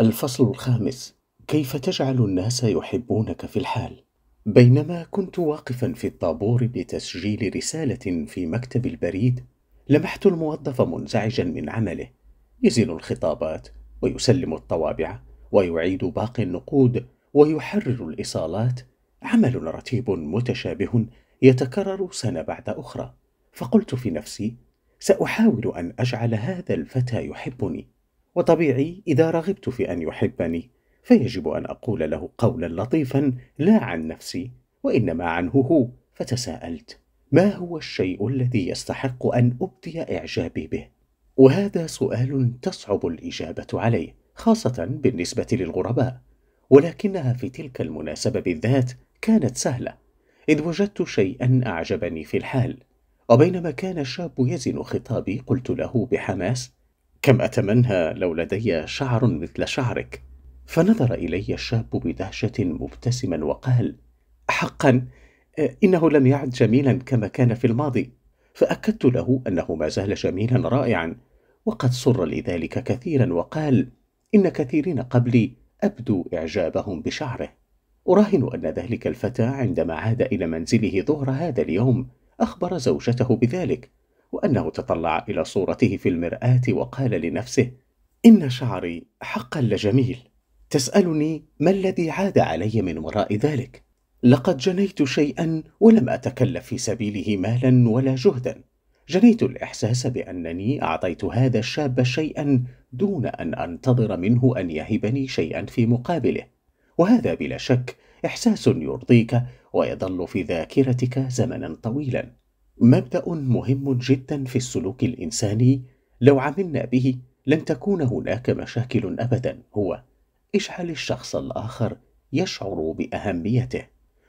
الفصل الخامس كيف تجعل الناس يحبونك في الحال بينما كنت واقفا في الطابور لتسجيل رساله في مكتب البريد لمحت الموظف منزعجا من عمله يزن الخطابات ويسلم الطوابع ويعيد باقي النقود ويحرر الايصالات عمل رتيب متشابه يتكرر سنه بعد اخرى فقلت في نفسي ساحاول ان اجعل هذا الفتى يحبني وطبيعي إذا رغبت في أن يحبني فيجب أن أقول له قولا لطيفا لا عن نفسي وإنما عنه هو فتساءلت ما هو الشيء الذي يستحق أن أبدي إعجابي به؟ وهذا سؤال تصعب الإجابة عليه خاصة بالنسبة للغرباء ولكنها في تلك المناسبة بالذات كانت سهلة إذ وجدت شيئا أعجبني في الحال وبينما كان الشاب يزن خطابي قلت له بحماس كم أتمنى لو لدي شعر مثل شعرك فنظر إلي الشاب بدهشة مبتسما وقال حقا آه، إنه لم يعد جميلا كما كان في الماضي فأكدت له أنه ما زال جميلا رائعا وقد سر لذلك كثيرا وقال إن كثيرين قبلي أبدوا إعجابهم بشعره أراهن أن ذلك الفتى عندما عاد إلى منزله ظهر هذا اليوم أخبر زوجته بذلك وأنه تطلع إلى صورته في المرآة وقال لنفسه: إن شعري حقا لجميل، تسألني ما الذي عاد علي من وراء ذلك؟ لقد جنيت شيئا ولم أتكلف في سبيله مالا ولا جهدا، جنيت الإحساس بأنني أعطيت هذا الشاب شيئا دون أن أنتظر منه أن يهبني شيئا في مقابله، وهذا بلا شك إحساس يرضيك ويظل في ذاكرتك زمنا طويلا. مبدا مهم جدا في السلوك الانساني لو عملنا به لن تكون هناك مشاكل ابدا هو اجعل الشخص الاخر يشعر باهميته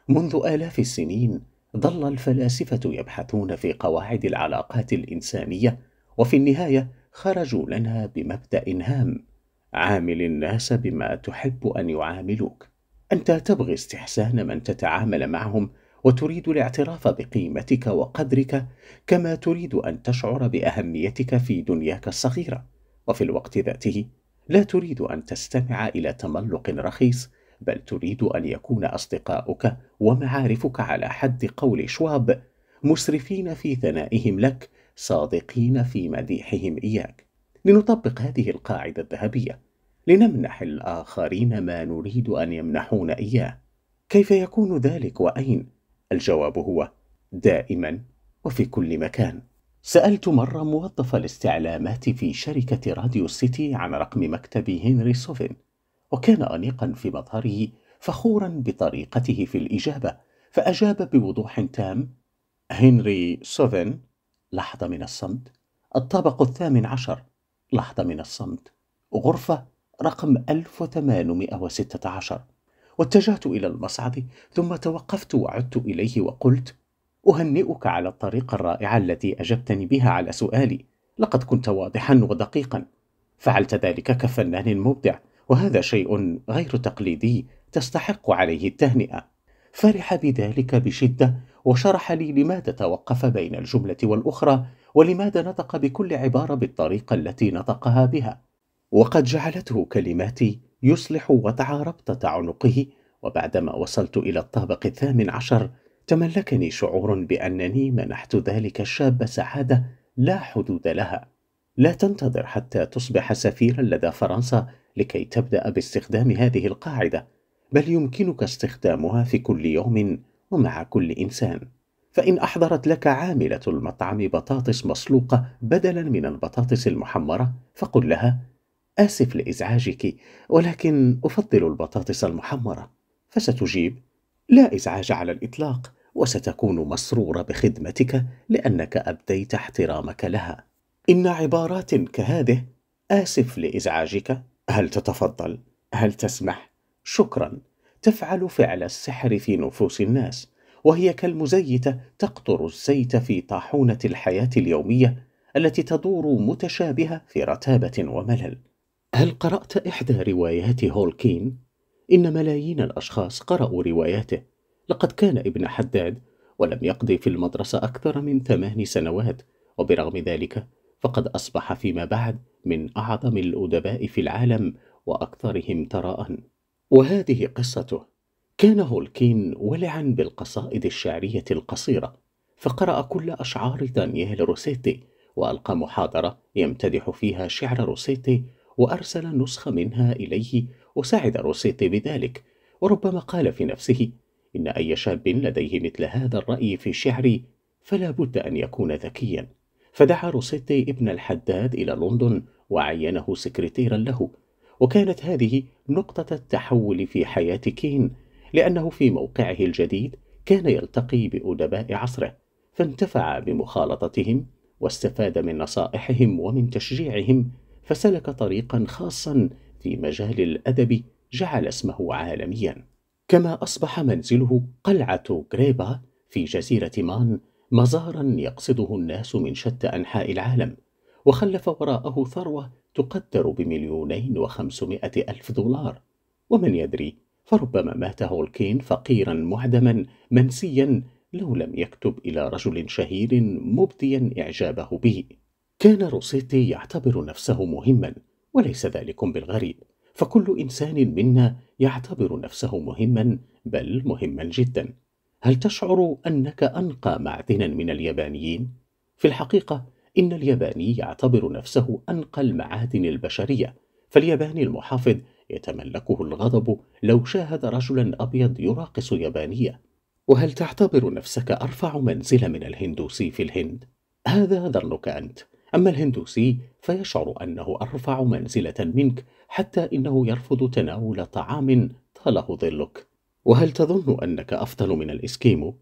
منذ الاف السنين ظل الفلاسفه يبحثون في قواعد العلاقات الانسانيه وفي النهايه خرجوا لنا بمبدا هام عامل الناس بما تحب ان يعاملوك انت تبغي استحسان من تتعامل معهم وتريد الاعتراف بقيمتك وقدرك كما تريد ان تشعر باهميتك في دنياك الصغيره وفي الوقت ذاته لا تريد ان تستمع الى تملق رخيص بل تريد ان يكون اصدقاؤك ومعارفك على حد قول شواب مسرفين في ثنائهم لك صادقين في مديحهم اياك لنطبق هذه القاعده الذهبيه لنمنح الاخرين ما نريد ان يمنحون اياه كيف يكون ذلك واين الجواب هو دائما وفي كل مكان سألت مرة موظف الاستعلامات في شركة راديو سيتي عن رقم مكتب هنري سوفين وكان أنيقا في مظهره فخورا بطريقته في الإجابة فأجاب بوضوح تام هنري سوفين لحظة من الصمت الطابق الثامن عشر لحظة من الصمت غرفة رقم 1816 واتجهت إلى المصعد ثم توقفت وعدت إليه وقلت أهنئك على الطريقة الرائعة التي أجبتني بها على سؤالي لقد كنت واضحا ودقيقا فعلت ذلك كفنان مبدع وهذا شيء غير تقليدي تستحق عليه التهنئة فرح بذلك بشدة وشرح لي لماذا توقف بين الجملة والأخرى ولماذا نطق بكل عبارة بالطريقة التي نطقها بها وقد جعلته كلماتي يصلح وضع ربطة عنقه وبعدما وصلت إلى الطابق الثامن عشر تملكني شعور بأنني منحت ذلك الشاب سعادة لا حدود لها لا تنتظر حتى تصبح سفيرا لدى فرنسا لكي تبدأ باستخدام هذه القاعدة بل يمكنك استخدامها في كل يوم ومع كل إنسان فإن أحضرت لك عاملة المطعم بطاطس مسلوقة بدلا من البطاطس المحمرة فقل لها آسف لإزعاجك ولكن أفضل البطاطس المحمرة فستجيب لا إزعاج على الإطلاق وستكون مسرورة بخدمتك لأنك أبديت احترامك لها إن عبارات كهذه آسف لإزعاجك هل تتفضل؟ هل تسمح؟ شكرا تفعل فعل السحر في نفوس الناس وهي كالمزيتة تقطر الزيت في طاحونة الحياة اليومية التي تدور متشابهة في رتابة وملل هل قرأت إحدى روايات هولكين؟ إن ملايين الأشخاص قرأوا رواياته لقد كان ابن حداد ولم يقضي في المدرسة أكثر من ثمان سنوات وبرغم ذلك فقد أصبح فيما بعد من أعظم الأدباء في العالم وأكثرهم ثراء وهذه قصته كان هولكين ولعا بالقصائد الشعرية القصيرة فقرأ كل أشعار دانييل روسيتي وألقى محاضرة يمتدح فيها شعر روسيتي وأرسل نسخة منها إليه وساعد روسيتي بذلك وربما قال في نفسه إن أي شاب لديه مثل هذا الرأي في شعري فلا بد أن يكون ذكيا فدعا روسيتي ابن الحداد إلى لندن وعينه سكرتيرا له وكانت هذه نقطة التحول في حياة كين لأنه في موقعه الجديد كان يلتقي بأدباء عصره فانتفع بمخالطتهم واستفاد من نصائحهم ومن تشجيعهم فسلك طريقا خاصا في مجال الأدب جعل اسمه عالميا كما أصبح منزله قلعة غريبا في جزيرة مان مزارا يقصده الناس من شتى أنحاء العالم وخلف وراءه ثروة تقدر بمليونين وخمسمائة ألف دولار ومن يدري فربما مات هولكين فقيرا معدما منسيا لو لم يكتب إلى رجل شهير مبديا إعجابه به كان روسيتي يعتبر نفسه مهما وليس ذلك بالغريب فكل انسان منا يعتبر نفسه مهما بل مهما جدا هل تشعر انك انقى معدنا من اليابانيين في الحقيقه ان الياباني يعتبر نفسه انقى المعادن البشريه فالياباني المحافظ يتملكه الغضب لو شاهد رجلا ابيض يراقص يابانيه وهل تعتبر نفسك ارفع منزله من الهندوسي في الهند هذا ظنك انت أما الهندوسي فيشعر أنه أرفع منزلة منك حتى إنه يرفض تناول طعام طاله ظلك وهل تظن أنك أفضل من الإسكيمو؟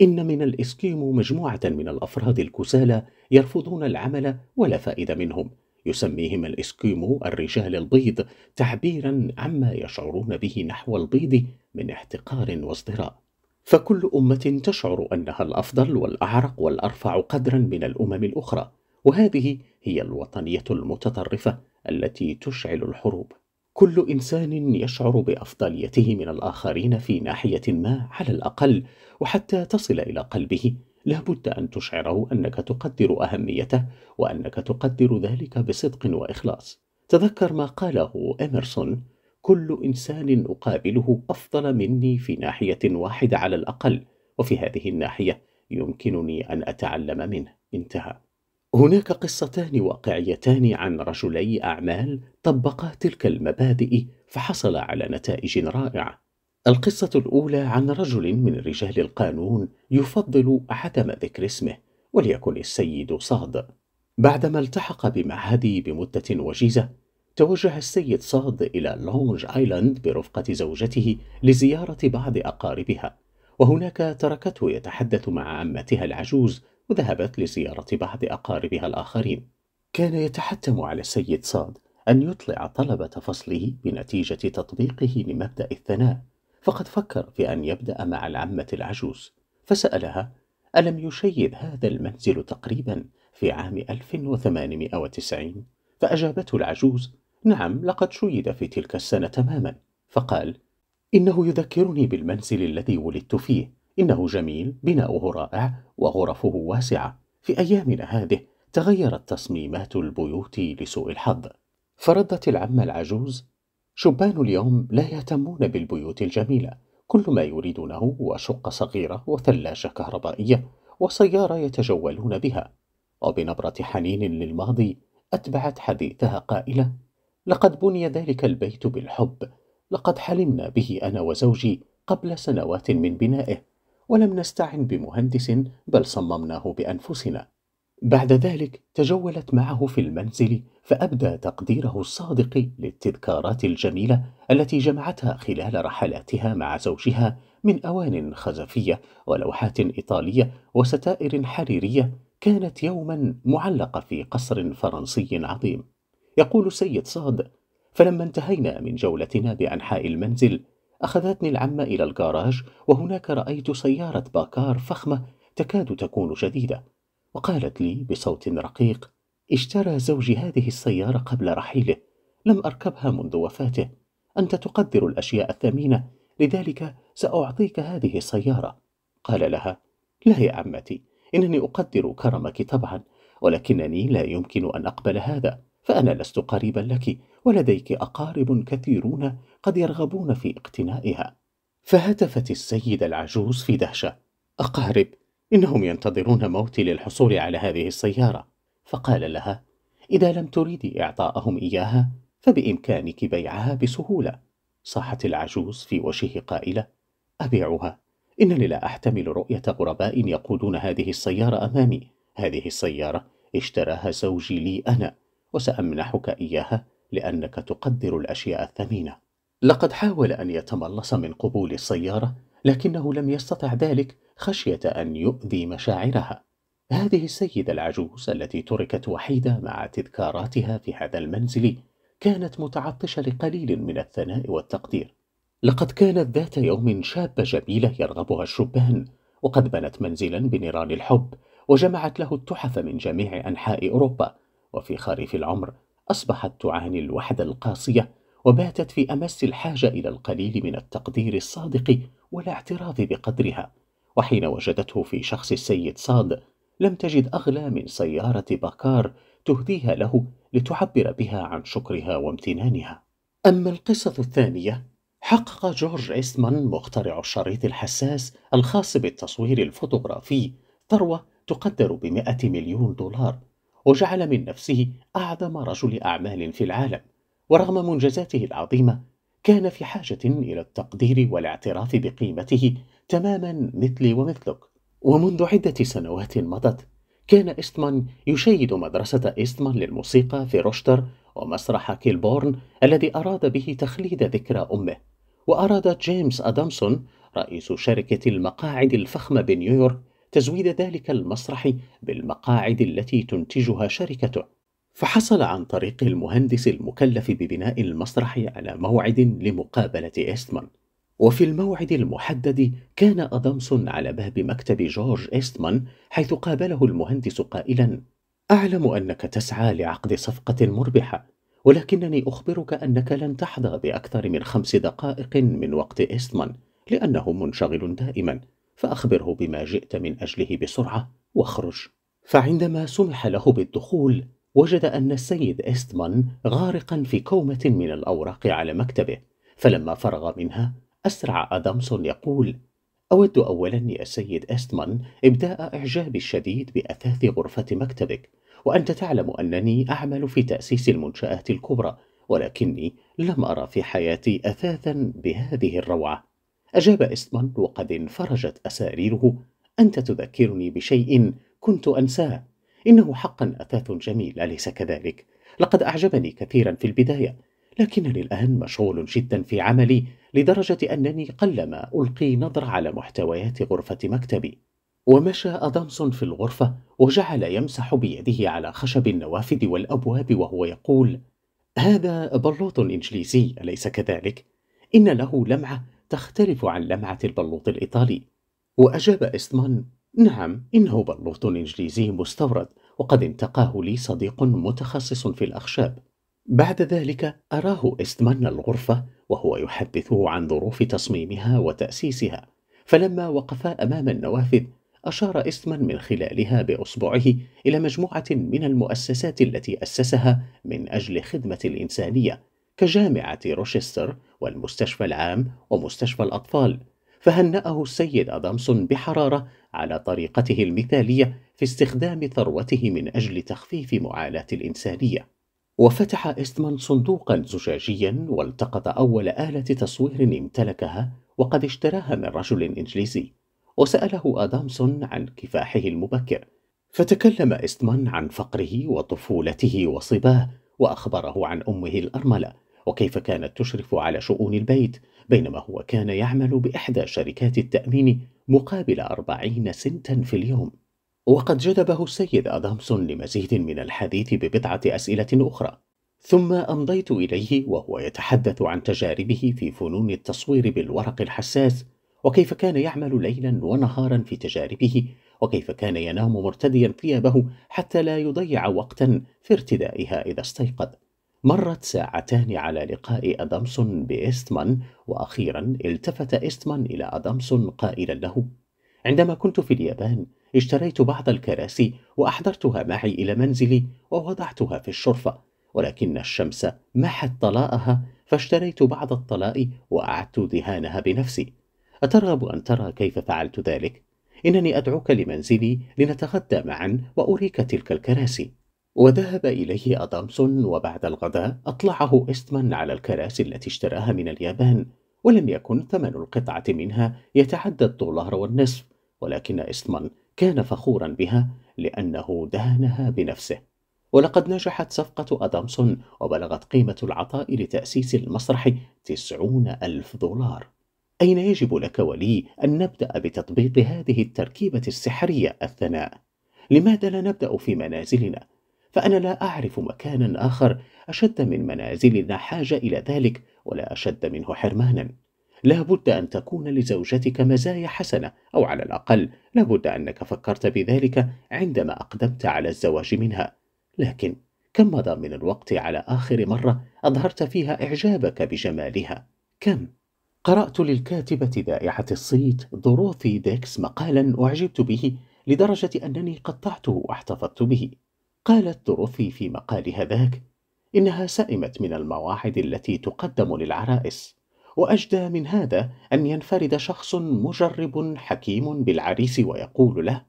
إن من الإسكيمو مجموعة من الأفراد الكسالى يرفضون العمل ولا فائدة منهم يسميهم الإسكيمو الرجال البيض تعبيرا عما يشعرون به نحو البيض من احتقار وازدراء فكل أمة تشعر أنها الأفضل والأعرق والأرفع قدرا من الأمم الأخرى وهذه هي الوطنية المتطرفة التي تشعل الحروب كل إنسان يشعر بأفضليته من الآخرين في ناحية ما على الأقل وحتى تصل إلى قلبه لابد أن تشعره أنك تقدر أهميته وأنك تقدر ذلك بصدق وإخلاص تذكر ما قاله إيمرسون: كل إنسان أقابله أفضل مني في ناحية واحدة على الأقل وفي هذه الناحية يمكنني أن أتعلم منه انتهى هناك قصتان واقعيتان عن رجلي اعمال طبقا تلك المبادئ فحصل على نتائج رائعه القصه الاولى عن رجل من رجال القانون يفضل عدم ذكر اسمه وليكن السيد صاد بعدما التحق بمعهدي بمده وجيزه توجه السيد صاد الى لونج ايلاند برفقه زوجته لزياره بعض اقاربها وهناك تركته يتحدث مع عمتها العجوز وذهبت لزيارة بعض أقاربها الآخرين كان يتحتم على السيد صاد أن يطلع طلبة فصله بنتيجة تطبيقه لمبدأ الثناء فقد فكر في أن يبدأ مع العمة العجوز فسألها ألم يشيد هذا المنزل تقريبا في عام 1890 فأجابته العجوز نعم لقد شيد في تلك السنة تماما فقال إنه يذكرني بالمنزل الذي ولدت فيه إنه جميل بناؤه رائع وغرفه واسعة في أيامنا هذه تغيرت تصميمات البيوت لسوء الحظ فردت العمة العجوز شبان اليوم لا يهتمون بالبيوت الجميلة كل ما يريدونه هو شقة صغيرة وثلاجة كهربائية وسيارة يتجولون بها وبنبرة حنين للماضي أتبعت حديثها قائلة لقد بني ذلك البيت بالحب لقد حلمنا به أنا وزوجي قبل سنوات من بنائه ولم نستعن بمهندس بل صممناه بانفسنا بعد ذلك تجولت معه في المنزل فابدى تقديره الصادق للتذكارات الجميله التي جمعتها خلال رحلاتها مع زوجها من اوان خزفيه ولوحات ايطاليه وستائر حريريه كانت يوما معلقه في قصر فرنسي عظيم يقول سيد صاد فلما انتهينا من جولتنا بانحاء المنزل أخذتني العمة إلى الكاراج وهناك رأيت سيارة باكار فخمة تكاد تكون جديدة وقالت لي بصوت رقيق اشترى زوجي هذه السيارة قبل رحيله لم أركبها منذ وفاته أنت تقدر الأشياء الثمينة لذلك سأعطيك هذه السيارة قال لها لا يا عمتي إنني أقدر كرمك طبعا ولكنني لا يمكن أن أقبل هذا فأنا لست قريبا لك ولديك أقارب كثيرون قد يرغبون في اقتنائها فهتفت السيدة العجوز في دهشة أقارب إنهم ينتظرون موتي للحصول على هذه السيارة فقال لها إذا لم تريدي إعطاءهم إياها فبإمكانك بيعها بسهولة صاحت العجوز في وجهه قائلة أبيعها إنني لا أحتمل رؤية غرباء يقودون هذه السيارة أمامي هذه السيارة اشتراها زوجي لي أنا وسأمنحك إياها لأنك تقدر الأشياء الثمينة لقد حاول أن يتملص من قبول السيارة لكنه لم يستطع ذلك خشية أن يؤذي مشاعرها هذه السيدة العجوز التي تركت وحيدة مع تذكاراتها في هذا المنزل كانت متعطشة لقليل من الثناء والتقدير لقد كانت ذات يوم شابة جميلة يرغبها الشبان وقد بنت منزلا بنيران الحب وجمعت له التحف من جميع أنحاء أوروبا وفي خريف العمر أصبحت تعاني الوحدة القاسية وباتت في امس الحاجه الى القليل من التقدير الصادق والاعتراف بقدرها وحين وجدته في شخص السيد صاد لم تجد اغلى من سياره بكار تهديها له لتعبر بها عن شكرها وامتنانها اما القصه الثانيه حقق جورج إسمان مخترع الشريط الحساس الخاص بالتصوير الفوتوغرافي ثروة تقدر بمئة مليون دولار وجعل من نفسه أعظم رجل أعمال في العالم ورغم منجزاته العظيمه كان في حاجه الى التقدير والاعتراف بقيمته تماما مثلي ومثلك ومنذ عده سنوات مضت كان إستمان يشيد مدرسة إستمان للموسيقى في روشتر ومسرح كيلبورن الذي أراد به تخليد ذكرى أمه وأراد جيمس أدامسون رئيس شركة المقاعد الفخمة بنيويورك تزويد ذلك المسرح بالمقاعد التي تنتجها شركته فحصل عن طريق المهندس المكلف ببناء المسرح على موعد لمقابلة إيستمان وفي الموعد المحدد كان أدمسون على باب مكتب جورج إيستمان حيث قابله المهندس قائلا أعلم أنك تسعى لعقد صفقة مربحة ولكنني أخبرك أنك لن تحظى بأكثر من خمس دقائق من وقت إيستمان لأنه منشغل دائما فأخبره بما جئت من أجله بسرعة واخرج فعندما سمح له بالدخول وجد أن السيد إستمان غارقا في كومة من الأوراق على مكتبه فلما فرغ منها أسرع أدامسون يقول أود أولا يا سيد إستمان إبداء إعجابي الشديد بأثاث غرفة مكتبك وأنت تعلم أنني أعمل في تأسيس المنشآت الكبرى ولكني لم أرى في حياتي أثاثا بهذه الروعة أجاب إستمان وقد انفرجت أساريره أنت تذكرني بشيء كنت أنساه إنه حقا أثاث جميل أليس كذلك؟ لقد أعجبني كثيرا في البداية لكنني الآن مشغول جدا في عملي لدرجة أنني قلما ألقي نظرة على محتويات غرفة مكتبي ومشى أدامسون في الغرفة وجعل يمسح بيده على خشب النوافذ والأبواب وهو يقول هذا بلوط إنجليزي أليس كذلك؟ إن له لمعة تختلف عن لمعة البلوط الإيطالي وأجاب إستمان نعم إنه بلوط إنجليزي مستورد وقد انتقاه لي صديق متخصص في الأخشاب بعد ذلك أراه استمن الغرفة وهو يحدثه عن ظروف تصميمها وتأسيسها فلما وقفا أمام النوافذ أشار استمن من خلالها بأصبعه إلى مجموعة من المؤسسات التي أسسها من أجل خدمة الإنسانية كجامعة روشستر والمستشفى العام ومستشفى الأطفال فهنأه السيد أدامسون بحرارة على طريقته المثالية في استخدام ثروته من أجل تخفيف معاناة الإنسانية وفتح إستمان صندوقا زجاجيا والتقط أول آلة تصوير امتلكها وقد اشتراها من رجل إنجليزي وسأله أدامسون عن كفاحه المبكر فتكلم إستمان عن فقره وطفولته وصباه وأخبره عن أمه الأرملة وكيف كانت تشرف على شؤون البيت بينما هو كان يعمل بإحدى شركات التأمين مقابل أربعين سنتا في اليوم وقد جذبه السيد أدامسون لمزيد من الحديث ببضعة أسئلة أخرى ثم أمضيت إليه وهو يتحدث عن تجاربه في فنون التصوير بالورق الحساس وكيف كان يعمل ليلا ونهارا في تجاربه وكيف كان ينام مرتديا ثيابه حتى لا يضيع وقتا في ارتدائها إذا استيقظ مرت ساعتان على لقاء أدامسون بإيستمان وأخيرا التفت إيستمان إلى أدامسون قائلا له عندما كنت في اليابان اشتريت بعض الكراسي وأحضرتها معي إلى منزلي ووضعتها في الشرفة ولكن الشمس محت طلاءها فاشتريت بعض الطلاء وأعدت دهانها بنفسي أترغب أن ترى كيف فعلت ذلك؟ إنني أدعوك لمنزلي لنتغدى معا وأريك تلك الكراسي وذهب إليه أدامسون وبعد الغداء أطلعه إستمان على الكراسي التي اشتراها من اليابان ولم يكن ثمن القطعة منها يتعدى الدولار والنصف ولكن إستمان كان فخورا بها لأنه دهنها بنفسه ولقد نجحت صفقة أدامسون وبلغت قيمة العطاء لتأسيس المسرح تسعون ألف دولار أين يجب لك ولي أن نبدأ بتطبيق هذه التركيبة السحرية الثناء؟ لماذا لا نبدأ في منازلنا فأنا لا أعرف مكانا آخر أشد من منازلنا حاجة إلى ذلك ولا أشد منه حرمانا لا بد أن تكون لزوجتك مزايا حسنة أو على الأقل لا بد أنك فكرت بذلك عندما أقدمت على الزواج منها لكن كم مضى من الوقت على آخر مرة أظهرت فيها إعجابك بجمالها كم؟ قرأت للكاتبة ذائعة الصيت ظروفي ديكس مقالا أعجبت به لدرجة أنني قطعته واحتفظت به قالت دروثي في مقالها ذاك إنها سئمت من المواعد التي تقدم للعرائس وأجدى من هذا أن ينفرد شخص مجرب حكيم بالعريس ويقول له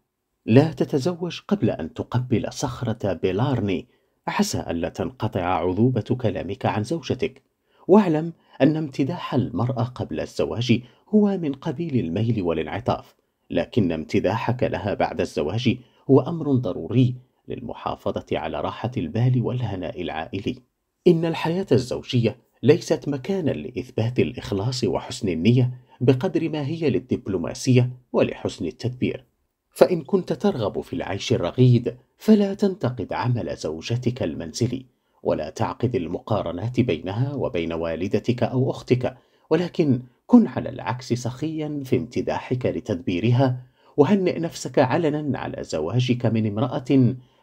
لا تتزوج قبل أن تقبل صخرة بيلارني عسى ألا تنقطع عذوبة كلامك عن زوجتك واعلم أن امتداح المرأة قبل الزواج هو من قبيل الميل والانعطاف لكن امتداحك لها بعد الزواج هو أمر ضروري للمحافظة على راحة البال والهناء العائلي. إن الحياة الزوجية ليست مكانا لإثبات الإخلاص وحسن النية بقدر ما هي للدبلوماسية ولحسن التدبير. فإن كنت ترغب في العيش الرغيد فلا تنتقد عمل زوجتك المنزلي، ولا تعقد المقارنات بينها وبين والدتك أو أختك، ولكن كن على العكس سخيا في امتداحك لتدبيرها وهنئ نفسك علنا على زواجك من امراه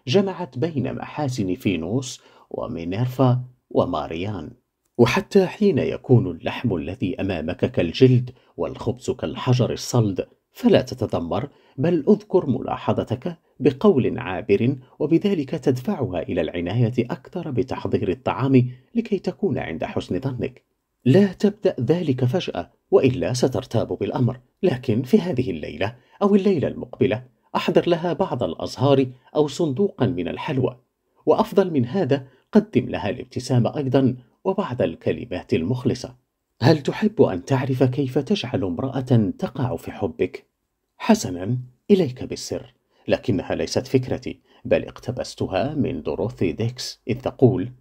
جمعت بين محاسن فينوس ومينيرفا وماريان وحتى حين يكون اللحم الذي امامك كالجلد والخبز كالحجر الصلد فلا تتذمر بل اذكر ملاحظتك بقول عابر وبذلك تدفعها الى العنايه اكثر بتحضير الطعام لكي تكون عند حسن ظنك لا تبدا ذلك فجاه والا سترتاب بالامر لكن في هذه الليله او الليله المقبله أحضر لها بعض الأزهار أو صندوقا من الحلوى وأفضل من هذا قدم لها الابتسامة أيضا وبعض الكلمات المخلصة هل تحب أن تعرف كيف تجعل امرأة تقع في حبك؟ حسنا إليك بالسر لكنها ليست فكرتي بل اقتبستها من دوروثي ديكس إذ تقول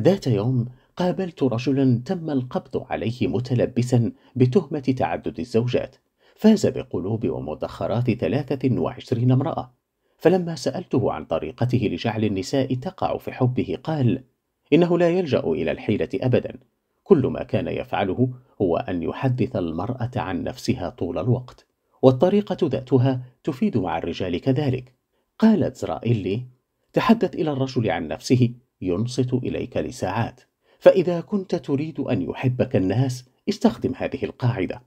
ذات يوم قابلت رجلا تم القبض عليه متلبسا بتهمة تعدد الزوجات فاز بقلوب ومدخرات 23 امرأة فلما سألته عن طريقته لجعل النساء تقع في حبه قال إنه لا يلجأ إلى الحيلة أبدا كل ما كان يفعله هو أن يحدث المرأة عن نفسها طول الوقت والطريقة ذاتها تفيد مع الرجال كذلك قالت زرائيلي تحدث إلى الرجل عن نفسه ينصت إليك لساعات فإذا كنت تريد أن يحبك الناس استخدم هذه القاعدة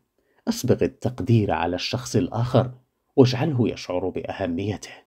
أسبغ التقدير على الشخص الآخر واجعله يشعر بأهميته